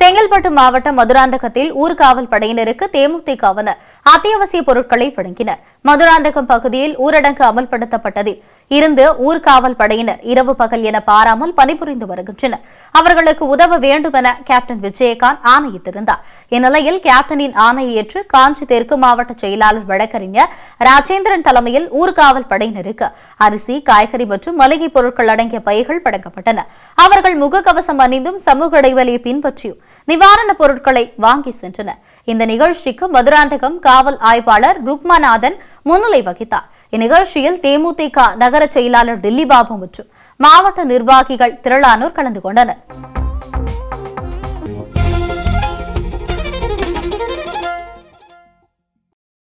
செங்கல்பட்டு மாவட்டம் மதுராந்தகத்தில் ஊர்காவல் படையினருக்கு தேமுதிகவினர் அத்தியாவசிய பொருட்களை வழங்கினர் மதுராந்தகம் பகுதியில் ஊரடங்கு அமல்படுத்தப்பட்டதில் இருந்து ஊர்காவல் படையினர் இரவு பகல் என பாராமல் பணிபுரிந்து வருகின்றனர் அவர்களுக்கு உதவ வேண்டும் என கேப்டன் விஜயகாந்த் ஆணையிட்டிருந்தார் இந்நிலையில் கேப்டனின் ஆணையை ஏற்று காஞ்சி தெற்கு மாவட்ட செயலாளர் வழக்கறிஞர் ராஜேந்திரன் தலைமையில் ஊர்காவல் படையினருக்கு அரிசி காய்கறி மற்றும் மளிகை பொருட்கள் அடங்கிய பைகள் வழங்கப்பட்டன அவர்கள் முகக்கவசம் அணிந்தும் சமூக இடைவெளியை பின்பற்றி கைப்பற்றியும் நிவாரணப் பொருட்களை வாங்கி சென்றனர் இந்த நிகழ்ச்சிக்கு மதுராந்தகம் காவல் ஆய்வாளர் ருக்மநாதன் முன்னிலை வகித்தார் இந்நிகழ்ச்சியில் தேமுதிக நகர செயலாளர் தில்லிபாபு மற்றும் மாவட்ட நிர்வாகிகள் திரளானோர் கலந்து கொண்டனர்